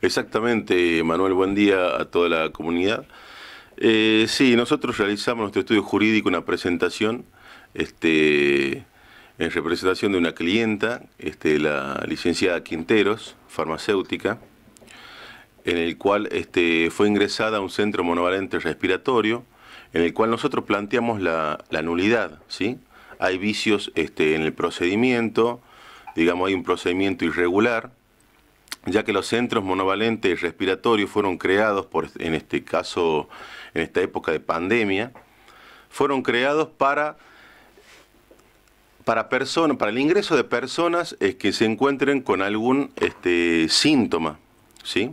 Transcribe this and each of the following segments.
Exactamente, Manuel, buen día a toda la comunidad. Eh, sí, nosotros realizamos nuestro estudio jurídico, una presentación este, en representación de una clienta, este, la licenciada Quinteros, farmacéutica, en el cual este, fue ingresada a un centro monovalente respiratorio, en el cual nosotros planteamos la, nulidad, ¿sí? Hay vicios este, en el procedimiento, digamos, hay un procedimiento irregular, ya que los centros monovalentes respiratorios fueron creados, por, en este caso, en esta época de pandemia, fueron creados para, para, para el ingreso de personas eh, que se encuentren con algún este, síntoma, ¿sí?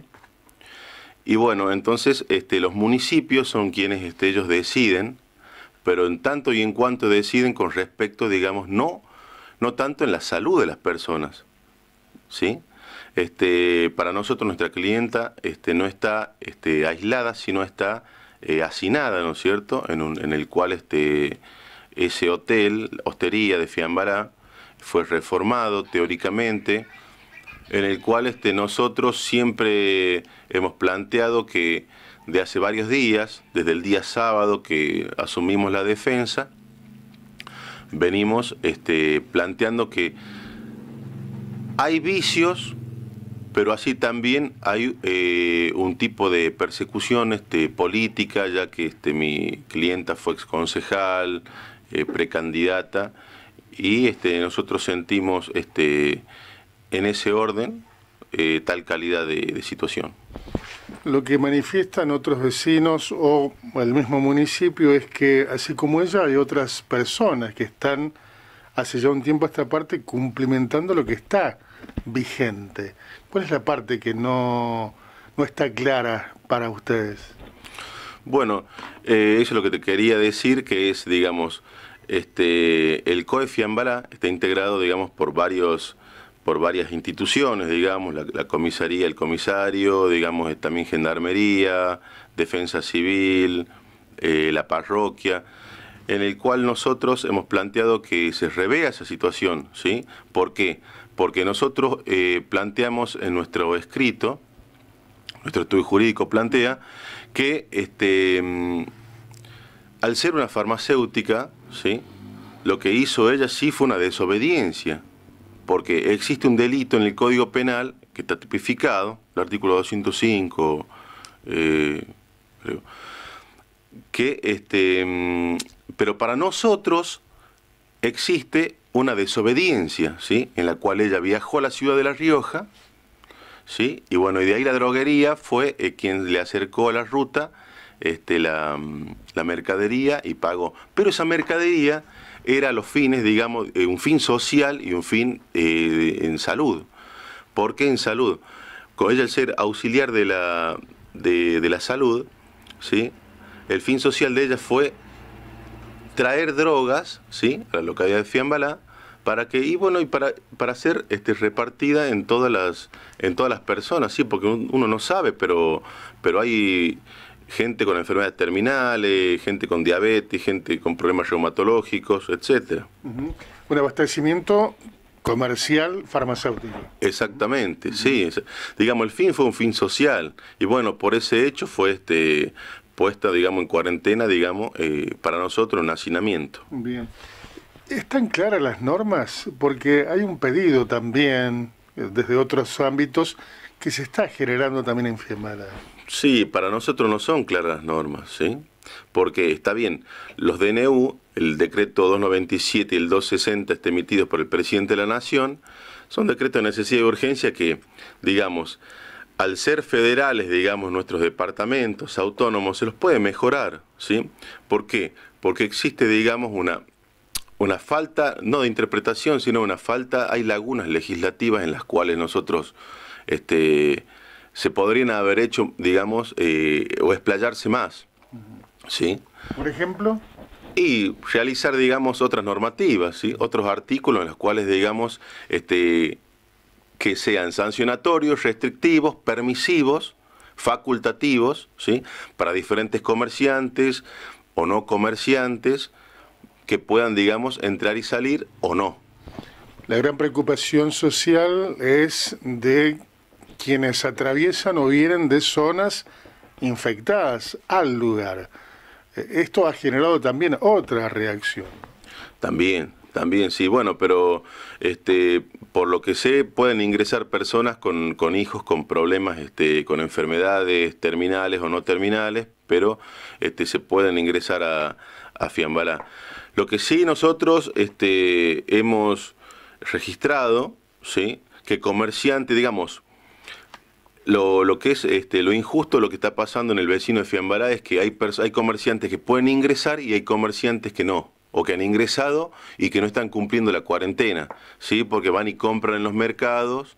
Y bueno, entonces este, los municipios son quienes este, ellos deciden, pero en tanto y en cuanto deciden con respecto, digamos, no, no tanto en la salud de las personas, ¿sí? Este, para nosotros nuestra clienta este, no está este, aislada, sino está eh, hacinada, ¿no es cierto?, en, el cual este, ese hotel, hostería de Fiambará, fue reformado teóricamente, en el cual este, nosotros siempre hemos planteado que de hace varios días, desde el día sábado que asumimos la defensa, venimos planteando que hay vicios pero así también hay eh, un tipo de persecución este, política, ya que este, mi clienta fue exconcejal, concejal, eh, precandidata, y este, nosotros sentimos este, en ese orden eh, tal calidad de, de situación. Lo que manifiestan otros vecinos o el mismo municipio es que, así como ella, hay otras personas que están hace ya un tiempo a esta parte cumplimentando lo que está vigente. ¿Cuál es la parte que no, no está clara para ustedes? Bueno, eh, eso es lo que te quería decir, que es, digamos, este, el COE está integrado, digamos, por varios por varias instituciones, digamos, la, comisaría, el comisario, digamos, también gendarmería, defensa civil, eh, la parroquia, en el cual nosotros hemos planteado que se revea esa situación, ¿sí? ¿Por qué? Porque porque nosotros eh, planteamos en nuestro escrito, nuestro estudio jurídico plantea que este, mm, al ser una farmacéutica, ¿sí? lo que hizo ella sí fue una desobediencia, porque existe un delito en el Código Penal que está tipificado, el artículo 205, eh, que este, mm, pero para nosotros existe una desobediencia, ¿sí? En la cual ella viajó a la ciudad de La Rioja, ¿sí? Y bueno, y de ahí la droguería fue eh, quien le acercó a la ruta este, mm, la, mercadería y pagó. Pero esa mercadería era los fines, digamos, eh, un fin social y un fin eh, en salud. ¿Por qué en salud? Con ella el ser auxiliar de la, de la salud, ¿sí? El fin social de ella fue traer drogas, ¿sí? A la localidad de Fiambalá, para que, y bueno, y para, para ser este, repartida en todas las, en todas las personas, sí, porque uno no sabe, pero, pero hay gente con enfermedades terminales, gente con diabetes, gente con problemas reumatológicos, etcétera. Un abastecimiento comercial farmacéutico. Exactamente, sí. Digamos, el fin fue un fin social y bueno, por ese hecho fue este puesta, digamos, en cuarentena, digamos, eh, para nosotros un hacinamiento. Bien. ¿Están claras las normas? Porque hay un pedido también eh, desde otros ámbitos que se está generando también en Sí, para nosotros no son claras las normas, ¿sí? Porque está bien, los DNU, el decreto 297 y el 260 este, emitidos por el presidente de la Nación, son decretos de necesidad y urgencia que, digamos, al ser federales, digamos, nuestros departamentos autónomos, se los puede mejorar, ¿sí? ¿Por qué? Porque existe, digamos, una, una falta, no de interpretación, sino una falta, hay lagunas legislativas en las cuales nosotros este, se podrían haber hecho, digamos, eh, o explayarse más, ¿sí? Por ejemplo... Y realizar, digamos, otras normativas, ¿sí? otros artículos en los cuales, digamos, este, que sean sancionatorios, restrictivos, permisivos, facultativos, ¿sí? para diferentes comerciantes o no comerciantes que puedan, digamos, entrar y salir o no. La gran preocupación social es de quienes atraviesan o vienen de zonas infectadas al lugar. Esto ha generado también otra reacción. También, también, sí, bueno, pero este, por lo que sé, pueden ingresar personas con, hijos con problemas, este, con enfermedades terminales o no terminales, pero este, se pueden ingresar a, a Fiambalá. Lo que sí nosotros este, hemos registrado, ¿sí? que comerciante, digamos, lo, que es este, lo injusto, lo que está pasando en el vecino de Fiambalá es que hay, hay comerciantes que pueden ingresar y hay comerciantes que no o que han ingresado y que no están cumpliendo la cuarentena, ¿sí? porque van y compran en los mercados,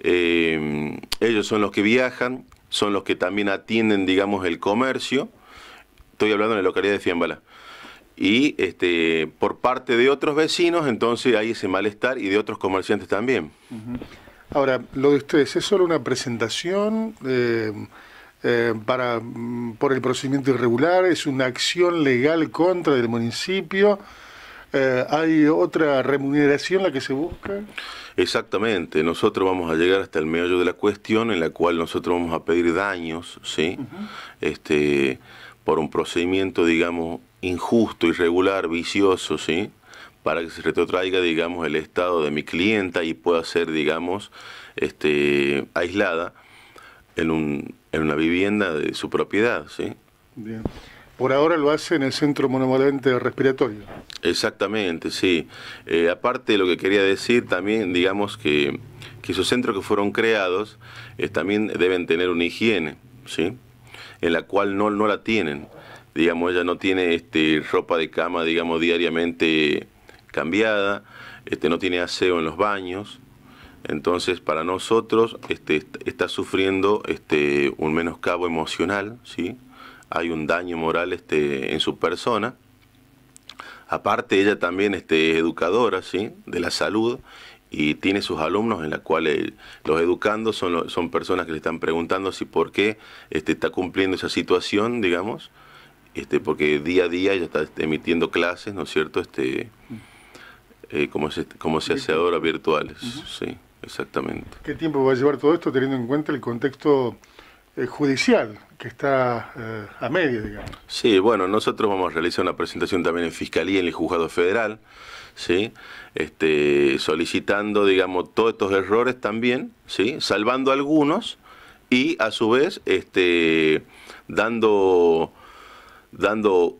eh, ellos son los que viajan, son los que también atienden, digamos, el comercio, estoy hablando en la localidad de Fiambala, y este, por parte de otros vecinos, entonces hay ese malestar y de otros comerciantes también. Ahora, lo de ustedes, ¿es solo una presentación? Eh, eh, para, mm, por el procedimiento irregular, es una acción legal contra el municipio. Eh, ¿Hay otra remuneración la que se busca? Exactamente, nosotros vamos a llegar hasta el meollo de la cuestión en la cual nosotros vamos a pedir daños, ¿sí? este, por un procedimiento, digamos, injusto, irregular, vicioso, ¿sí? Para que se retrotraiga, digamos, el estado de mi clienta y pueda ser, digamos, este, aislada en, un, en una vivienda de su propiedad, ¿sí? Bien. Por ahora lo hace en el Centro Monovalente Respiratorio. Exactamente, sí. Eh, aparte de lo que quería decir, también digamos que, esos centros que fueron creados eh, también deben tener una higiene, ¿sí? En la cual no, no la tienen. Digamos, ella no tiene este, ropa de cama, digamos, diariamente cambiada, este, no tiene aseo en los baños, entonces, para nosotros este, está sufriendo este, un menoscabo emocional, ¿sí? hay un daño moral este, en su persona. Aparte, ella también este, es educadora ¿sí? de la salud y tiene sus alumnos en la cuales eh, los educando son, son personas que le están preguntando si por qué este, está cumpliendo esa situación, digamos, este, porque día a día ella está este, emitiendo clases, ¿no es cierto? Este, eh, como, se, como se hace ahora virtuales, sí. Exactamente. ¿Qué tiempo va a llevar todo esto teniendo en cuenta el contexto eh, judicial que está eh, a medio, digamos? Sí, bueno, nosotros vamos a realizar una presentación también en Fiscalía, en el Juzgado Federal, ¿sí? este, solicitando, digamos, todos estos errores también, ¿sí? salvando algunos y a su vez este, dando, dando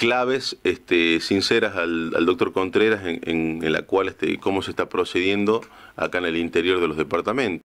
claves este, sinceras al, al, doctor Contreras en, la cual, este, cómo se está procediendo acá en el interior de los departamentos.